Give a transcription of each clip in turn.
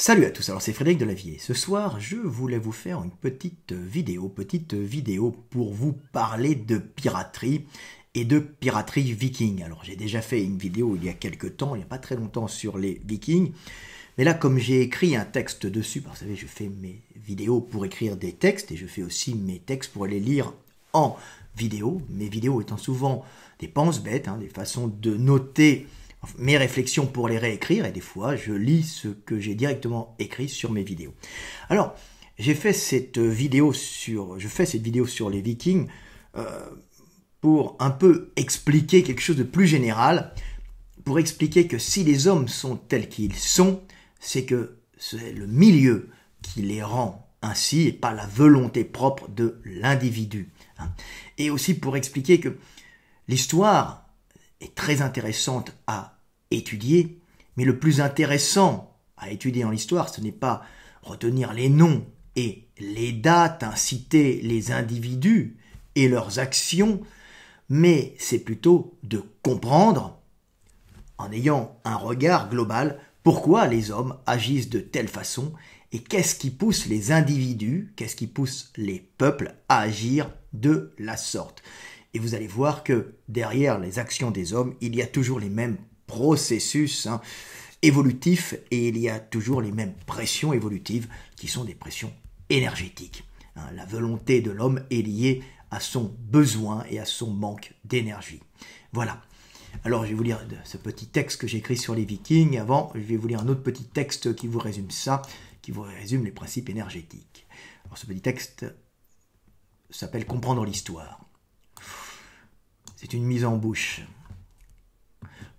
Salut à tous, alors c'est Frédéric Delavier. Ce soir, je voulais vous faire une petite vidéo, petite vidéo pour vous parler de piraterie et de piraterie viking. Alors j'ai déjà fait une vidéo il y a quelques temps, il n'y a pas très longtemps sur les vikings. Mais là, comme j'ai écrit un texte dessus, bah, vous savez, je fais mes vidéos pour écrire des textes et je fais aussi mes textes pour les lire en vidéo. Mes vidéos étant souvent des penses bêtes, hein, des façons de noter mes réflexions pour les réécrire et des fois je lis ce que j'ai directement écrit sur mes vidéos. Alors, j'ai fait cette euh, vidéo sur, je fais cette vidéo sur les Vikings euh, pour un peu expliquer quelque chose de plus général, pour expliquer que si les hommes sont tels qu'ils sont, c'est que c'est le milieu qui les rend ainsi et pas la volonté propre de l'individu. Hein. Et aussi pour expliquer que l'histoire est très intéressante à étudier, mais le plus intéressant à étudier en histoire, ce n'est pas retenir les noms et les dates, inciter les individus et leurs actions, mais c'est plutôt de comprendre, en ayant un regard global, pourquoi les hommes agissent de telle façon et qu'est-ce qui pousse les individus, qu'est-ce qui pousse les peuples à agir de la sorte. Et vous allez voir que derrière les actions des hommes, il y a toujours les mêmes processus hein, évolutifs et il y a toujours les mêmes pressions évolutives qui sont des pressions énergétiques. Hein. la volonté de l'homme est liée à son besoin et à son manque d'énergie. Voilà. Alors je vais vous lire ce petit texte que j'ai écrit sur les vikings. Avant, je vais vous lire un autre petit texte qui vous résume ça, qui vous résume les principes énergétiques. Alors, ce petit texte s'appelle Comprendre l'histoire c'est une mise en bouche.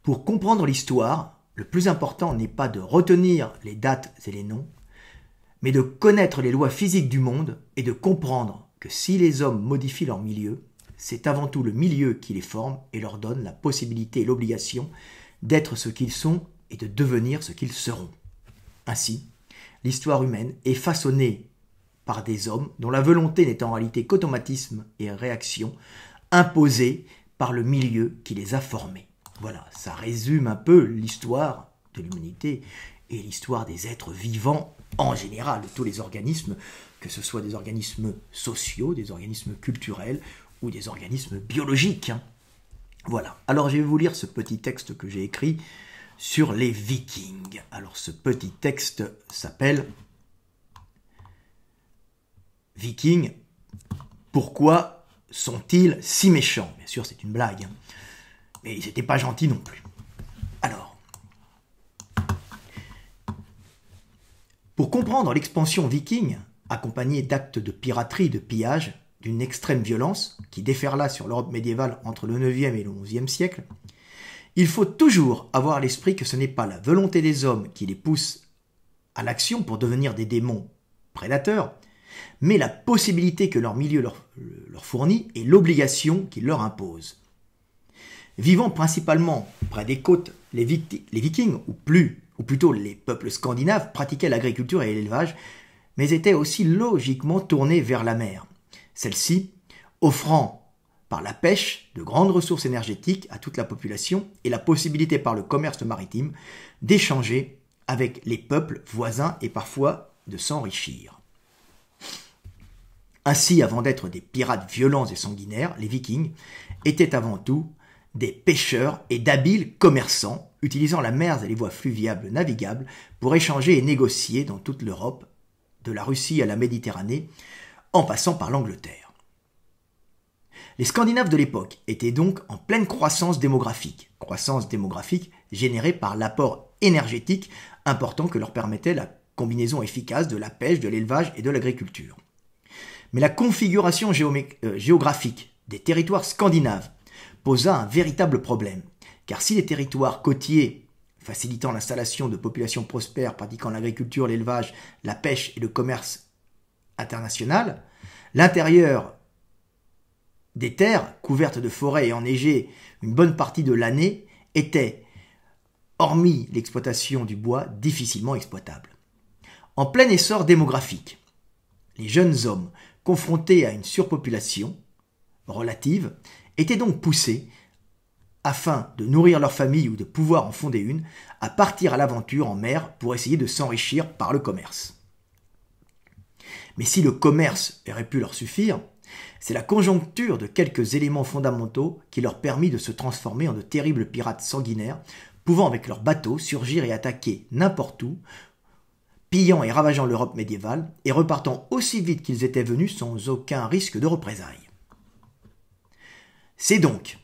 Pour comprendre l'histoire, le plus important n'est pas de retenir les dates et les noms, mais de connaître les lois physiques du monde et de comprendre que si les hommes modifient leur milieu, c'est avant tout le milieu qui les forme et leur donne la possibilité et l'obligation d'être ce qu'ils sont et de devenir ce qu'ils seront. Ainsi, l'histoire humaine est façonnée par des hommes dont la volonté n'est en réalité qu'automatisme et réaction imposée par le milieu qui les a formés. Voilà, ça résume un peu l'histoire de l'humanité et l'histoire des êtres vivants en général, de tous les organismes, que ce soit des organismes sociaux, des organismes culturels ou des organismes biologiques. Hein. Voilà, alors je vais vous lire ce petit texte que j'ai écrit sur les vikings. Alors ce petit texte s'appelle Vikings, pourquoi sont-ils si méchants Bien sûr, c'est une blague. Hein. Mais ils n'étaient pas gentils non plus. Alors, pour comprendre l'expansion viking, accompagnée d'actes de piraterie, de pillage, d'une extrême violence qui déferla sur l'Europe médiévale entre le 9e et le 11e siècle, il faut toujours avoir à l'esprit que ce n'est pas la volonté des hommes qui les pousse à l'action pour devenir des démons prédateurs, mais la possibilité que leur milieu leur, fournit et l'obligation qu'il leur impose. Vivant principalement près des côtes, les, vikings, ou, plus, ou plutôt les peuples scandinaves, pratiquaient l'agriculture et l'élevage, mais étaient aussi logiquement tournés vers la mer. Celle-ci, offrant par la pêche de grandes ressources énergétiques à toute la population et la possibilité par le commerce maritime d'échanger avec les peuples voisins et parfois de s'enrichir. Ainsi, avant d'être des pirates violents et sanguinaires, les vikings étaient avant tout des pêcheurs et d'habiles commerçants, utilisant la mer et les voies fluviales navigables pour échanger et négocier dans toute l'Europe, de la Russie à la Méditerranée, en passant par l'Angleterre. Les Scandinaves de l'époque étaient donc en pleine croissance démographique, croissance démographique générée par l'apport énergétique important que leur permettait la combinaison efficace de la pêche, de l'élevage et de l'agriculture mais la configuration euh, géographique des territoires scandinaves posa un véritable problème, car si les territoires côtiers, facilitant l'installation de populations prospères pratiquant l'agriculture, l'élevage, la pêche et le commerce international, l'intérieur des terres, couvertes de forêts et enneigées une bonne partie de l'année, était, hormis l'exploitation du bois, difficilement exploitable. En plein essor démographique, les jeunes hommes confrontés à une surpopulation relative, étaient donc poussés, afin de nourrir leur famille ou de pouvoir en fonder une, à partir à l'aventure en mer pour essayer de s'enrichir par le commerce. Mais si le commerce aurait pu leur suffire, c'est la conjoncture de quelques éléments fondamentaux qui leur permit de se transformer en de terribles pirates sanguinaires, pouvant avec leurs bateaux surgir et attaquer n'importe où, pillant et ravageant l'Europe médiévale et repartant aussi vite qu'ils étaient venus sans aucun risque de représailles. C'est donc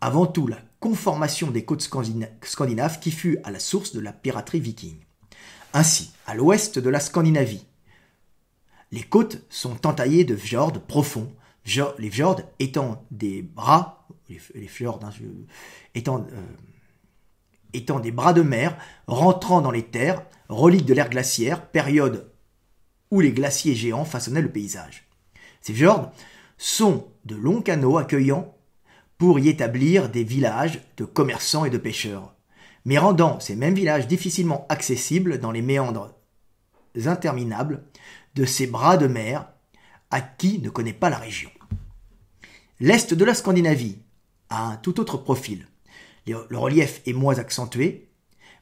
avant tout la conformation des côtes scandinaves qui fut à la source de la piraterie viking. Ainsi, à l'ouest de la Scandinavie, les côtes sont entaillées de fjords profonds, les fjords étant des bras, les fjords hein, étant euh, étant des bras de mer rentrant dans les terres, reliques de l'ère glaciaire, période où les glaciers géants façonnaient le paysage. Ces fjords sont de longs canaux accueillants pour y établir des villages de commerçants et de pêcheurs, mais rendant ces mêmes villages difficilement accessibles dans les méandres interminables de ces bras de mer à qui ne connaît pas la région. L'Est de la Scandinavie a un tout autre profil le relief est moins accentué,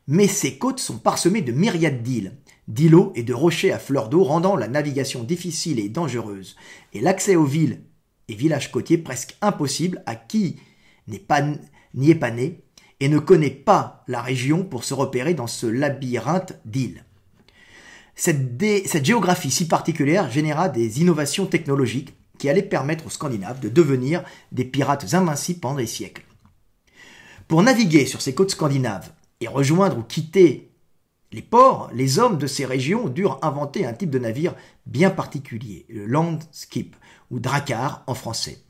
mais ses côtes sont parsemées de myriades d'îles, d'îlots et de rochers à fleur d'eau rendant la navigation difficile et dangereuse, et l'accès aux villes et villages côtiers presque impossible à qui n'y est, pas né et ne connaît pas la région pour se repérer dans ce labyrinthe d'îles. Cette, géographie si particulière généra des innovations technologiques qui allaient permettre aux Scandinaves de devenir des pirates invincibles pendant des siècles. Pour naviguer sur ces côtes scandinaves et rejoindre ou quitter les ports, les hommes de ces régions durent inventer un type de navire bien particulier, le landskip ou drakkar en français.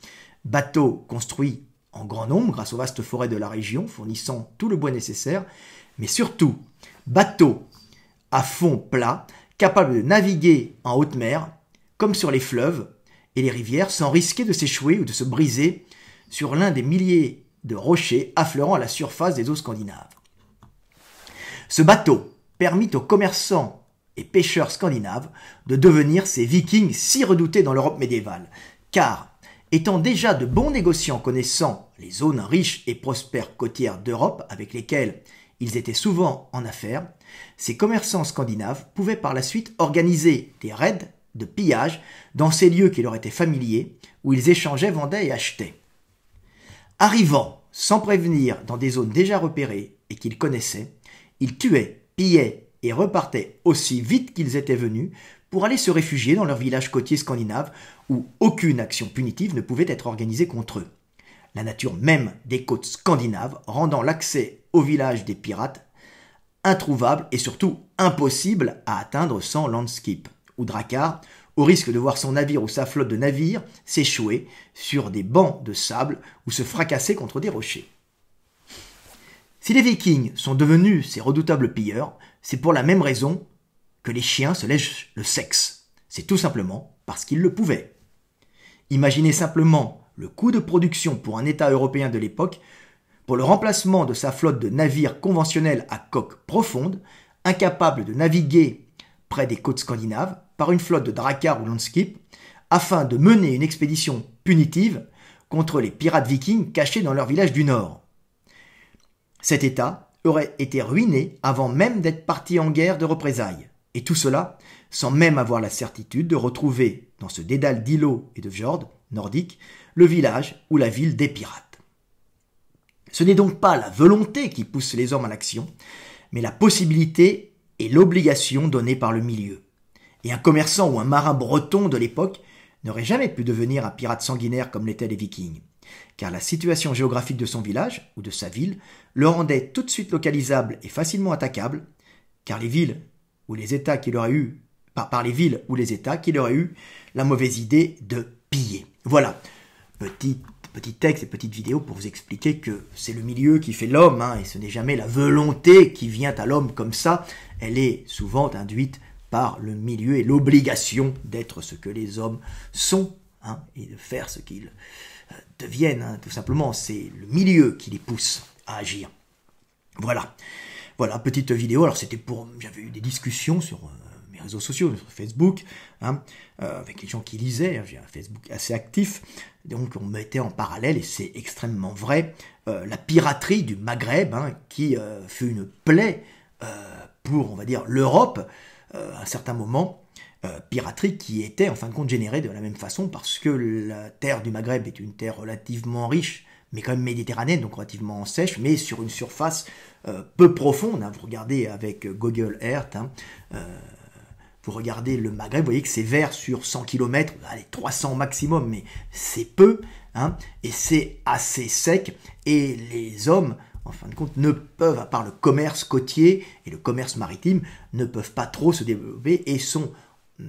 Bateau construit en grand nombre grâce aux vastes forêts de la région, fournissant tout le bois nécessaire, mais surtout bateau à fond plat, capable de naviguer en haute mer, comme sur les fleuves et les rivières, sans risquer de s'échouer ou de se briser sur l'un des milliers de rochers affleurant à la surface des eaux scandinaves. Ce bateau permit aux commerçants et pêcheurs scandinaves de devenir ces vikings si redoutés dans l'Europe médiévale, car, étant déjà de bons négociants connaissant les zones riches et prospères côtières d'Europe avec lesquelles ils étaient souvent en affaires, ces commerçants scandinaves pouvaient par la suite organiser des raids de pillage dans ces lieux qui leur étaient familiers, où ils échangeaient, vendaient et achetaient. Arrivant sans prévenir dans des zones déjà repérées et qu'ils connaissaient, ils tuaient, pillaient et repartaient aussi vite qu'ils étaient venus pour aller se réfugier dans leur village côtier scandinave où aucune action punitive ne pouvait être organisée contre eux. La nature même des côtes scandinaves rendant l'accès au village des pirates introuvable et surtout impossible à atteindre sans landskip, ou drakkar, au risque de voir son navire ou sa flotte de navires s'échouer sur des bancs de sable ou se fracasser contre des rochers. Si les vikings sont devenus ces redoutables pilleurs, c'est pour la même raison que les chiens se lèchent le sexe. C'est tout simplement parce qu'ils le pouvaient. Imaginez simplement le coût de production pour un État européen de l'époque pour le remplacement de sa flotte de navires conventionnels à coque profonde, incapables de naviguer près des côtes scandinaves, par une flotte de Drakkar ou Landskip, afin de mener une expédition punitive contre les pirates vikings cachés dans leur village du nord. Cet État aurait été ruiné avant même d'être parti en guerre de représailles, et tout cela sans même avoir la certitude de retrouver, dans ce dédale d'îlots et de fjords nordiques, le village ou la ville des pirates. Ce n'est donc pas la volonté qui pousse les hommes à l'action, mais la possibilité et l'obligation donnée par le milieu et un commerçant ou un marin breton de l'époque n'aurait jamais pu devenir un pirate sanguinaire comme l'étaient les vikings, car la situation géographique de son village ou de sa ville le rendait tout de suite localisable et facilement attaquable, car les villes ou les États qu'il aurait eu par, les villes ou les États qu'il aurait eu la mauvaise idée de piller. Voilà, petit texte et petite vidéo pour vous expliquer que c'est le milieu qui fait l'homme, hein, et ce n'est jamais la volonté qui vient à l'homme comme ça, elle est souvent induite par le milieu et l'obligation d'être ce que les hommes sont hein, et de faire ce qu'ils euh, deviennent. Hein, tout simplement, c'est le milieu qui les pousse à agir. Voilà. Voilà, petite vidéo. Alors c'était pour... J'avais eu des discussions sur... Euh, mes réseaux sociaux, sur Facebook, hein, euh, avec les gens qui lisaient, j'ai un Facebook assez actif, donc on mettait en parallèle, et c'est extrêmement vrai, la piraterie du Maghreb, qui fut une plaie pour, on va dire, l'Europe, un euh, certain moment, euh, piraterie qui était en fin de compte générée de la même façon parce que la terre du Maghreb est une terre relativement riche, mais quand même méditerranéenne, donc relativement sèche, mais sur une surface euh, peu profonde. Hein. Vous regardez avec Google Earth, hein, vous regardez le Maghreb, vous voyez que c'est vert sur 100 km, allez, 300 maximum, mais c'est peu, hein, et c'est assez sec, et les hommes en fin de compte, ne peuvent, à part le commerce côtier et le commerce maritime, ne peuvent pas trop se développer et sont, euh,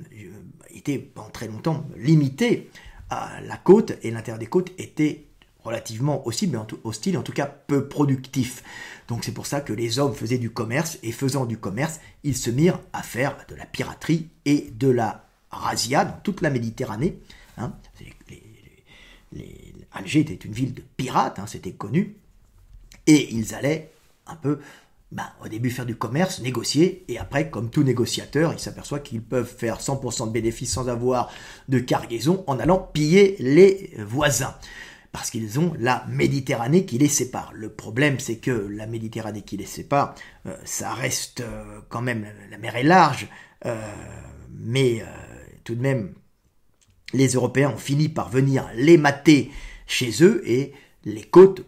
étaient pendant très longtemps limités à la côte et l'intérieur des côtes était relativement hostile, en tout, en tout cas peu productif. Donc c'est pour ça que les hommes faisaient du commerce, et faisant du commerce, ils se mirent à faire de la piraterie et de la razzia dans toute la Méditerranée. Hein. Alger était une ville de pirates, hein, c'était connu, et ils allaient un peu ben, au début faire du commerce, négocier, et après, comme tout négociateur, ils s'aperçoivent qu'ils peuvent faire 100% de bénéfices sans avoir de cargaison en allant piller les voisins. Parce qu'ils ont la Méditerranée qui les sépare. Le problème, c'est que la Méditerranée qui les sépare, euh, ça reste euh, quand même, la mer est large, euh, mais tout de même, les Européens ont fini par venir les mater chez eux et les côtes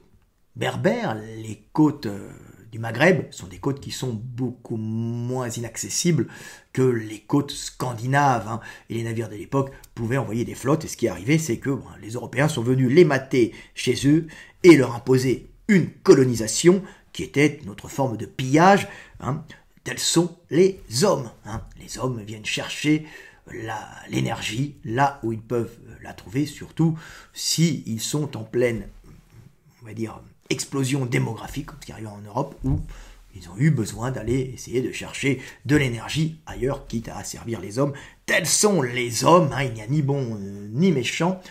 berbères, les côtes euh, du Maghreb sont des côtes qui sont beaucoup moins inaccessibles que les côtes scandinaves. Hein. Et les navires de l'époque pouvaient envoyer des flottes. Et ce qui est arrivé c'est que ben, les Européens sont venus les mater chez eux et leur imposer une colonisation qui était notre forme de pillage. Hein. Tels sont les hommes. Hein. Les hommes viennent chercher l'énergie là où ils peuvent la trouver, surtout s'ils sont en pleine, on va dire, explosion démographique qui arrive en Europe où ils ont eu besoin d'aller essayer de chercher de l'énergie ailleurs, quitte à servir les hommes. Tels sont les hommes, hein, il n'y a ni bon euh, ni méchant.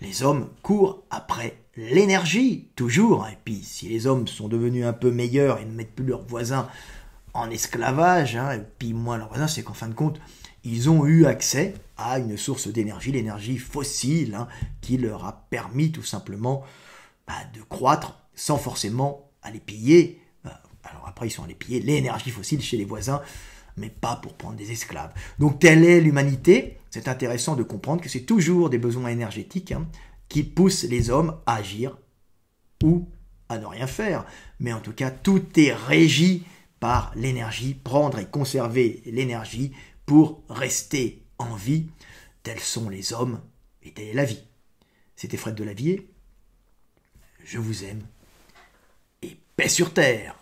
Les hommes courent après l'énergie, toujours. Et puis, si les hommes sont devenus un peu meilleurs et ne mettent plus leurs voisins en esclavage, hein, et puis moins leurs voisins, c'est qu'en fin de compte, ils ont eu accès à une source d'énergie, l'énergie fossile, hein, qui leur a permis tout simplement bah, de croître sans forcément aller piller. Euh, alors après, ils sont allés piller l'énergie fossile chez les voisins, mais pas pour prendre des esclaves. Donc telle est l'humanité. C'est intéressant de comprendre que c'est toujours des besoins énergétiques hein, qui poussent les hommes à agir ou à ne rien faire. Mais en tout cas, tout est régi par l'énergie, prendre et conserver l'énergie pour rester en vie. Tels sont les hommes et telle est la vie. C'était Fred Delavier. Je vous aime paix sur terre.